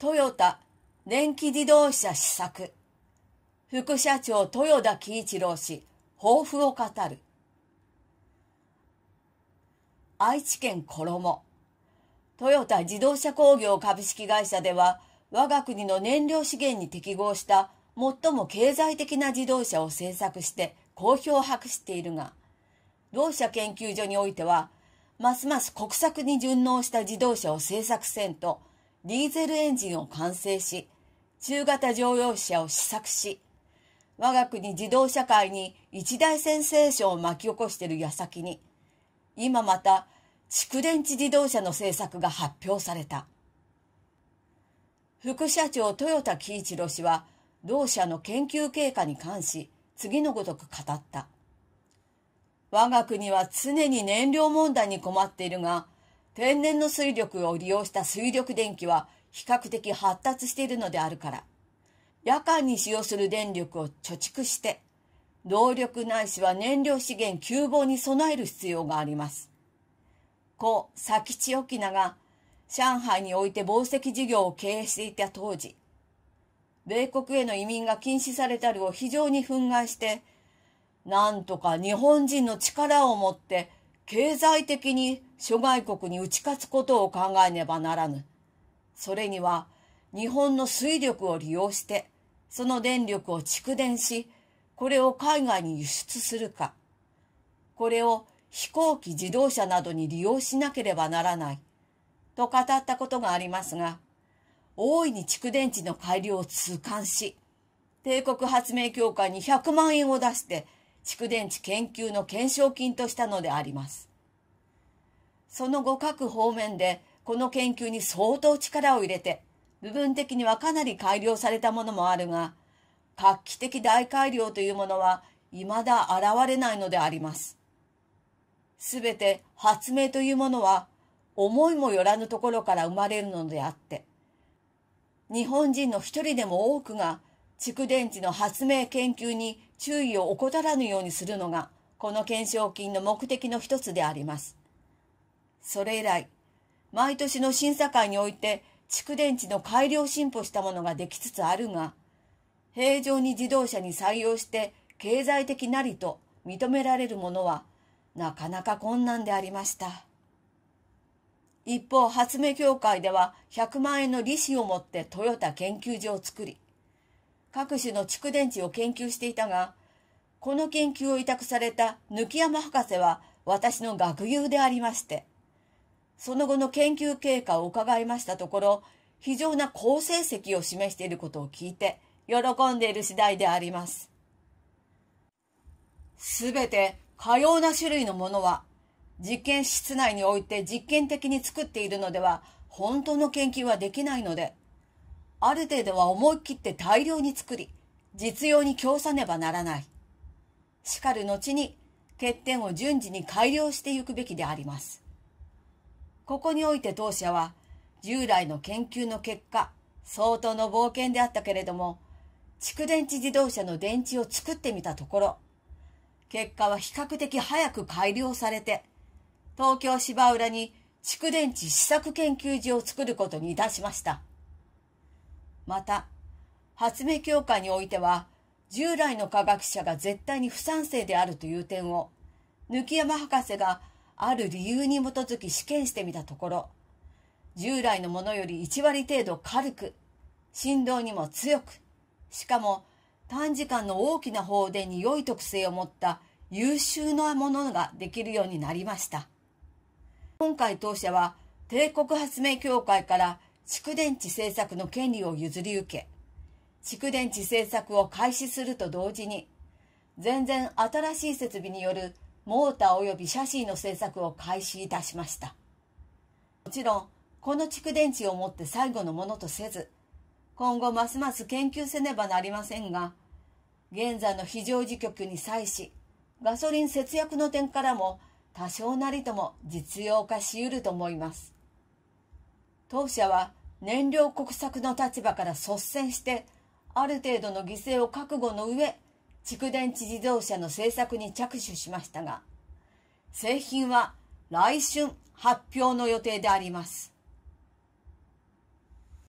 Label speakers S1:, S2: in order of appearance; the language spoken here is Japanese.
S1: トヨタ電気自動車試作副社長豊田喜一郎氏抱負を語る愛知県衣トヨタ自動車工業株式会社では我が国の燃料資源に適合した最も経済的な自動車を製作して好評を博しているが同社研究所においてはますます国策に順応した自動車を製作せんとディーゼルエンジンを完成し、中型乗用車を試作し、我が国自動車界に一大センセーションを巻き起こしている矢先に、今また蓄電池自動車の政策が発表された。副社長豊田喜一郎氏は、同社の研究経過に関し、次のごとく語った。我が国は常に燃料問題に困っているが、天然の水力を利用した水力電気は比較的発達しているのであるから、夜間に使用する電力を貯蓄して、動力ないしは燃料資源急防に備える必要があります。故、佐吉沖縄が上海において紡績事業を経営していた当時、米国への移民が禁止されたるを非常に憤慨して、なんとか日本人の力を持って経済的に諸外国に打ち勝つことを考えねばならぬ。それには、日本の水力を利用して、その電力を蓄電し、これを海外に輸出するか、これを飛行機、自動車などに利用しなければならない、と語ったことがありますが、大いに蓄電池の改良を痛感し、帝国発明協会に100万円を出して、蓄電池研究の懸賞金としたのであります。その後各方面でこの研究に相当力を入れて、部分的にはかなり改良されたものもあるが、画期的大改良というものは未だ現れないのであります。すべて発明というものは思いもよらぬところから生まれるのであって、日本人の一人でも多くが蓄電池の発明研究に注意を怠らぬようにするのが、この懸賞金の目的の一つであります。それ以来、毎年の審査会において、蓄電池の改良進歩したものができつつあるが、平常に自動車に採用して経済的なりと認められるものは、なかなか困難でありました。一方、発明協会では100万円の利子を持ってトヨタ研究所を作り、各種の蓄電池を研究していたが、この研究を委託された抜山博士は私の学友でありまして、その後の研究経過を伺いましたところ、非常な好成績を示していることを聞いて、喜んでいる次第であります。すべて可用な種類のものは、実験室内において実験的に作っているのでは、本当の研究はできないので、ある程度は思い切って大量に作り、実用に供さねばならない。しかる後に欠点を順次に改良していくべきであります。ここにおいて当社は、従来の研究の結果、相当の冒険であったけれども、蓄電池自動車の電池を作ってみたところ、結果は比較的早く改良されて、東京芝浦に蓄電池試作研究所を作ることにいたしました。また、発明協会においては、従来の科学者が絶対に不賛成であるという点を、抜山博士がある理由に基づき試験してみたところ、従来のものより1割程度軽く、振動にも強く、しかも短時間の大きな放電に良い特性を持った優秀なものができるようになりました。今回当社は帝国発明協会から蓄電池政策の権利を譲り受け、蓄電池政策を開始すると同時に、全然新しい設備によるモーター及びシャシーの製作を開始いたしました。もちろん、この蓄電池をもって最後のものとせず、今後ますます研究せねばなりませんが、現在の非常時局に際し、ガソリン節約の点からも多少なりとも実用化し得ると思います。当社は燃料国策の立場から率先して、ある程度の犠牲を覚悟の上、蓄電池自動車の政策に着手しましたが、製品は来春発表の予定であります。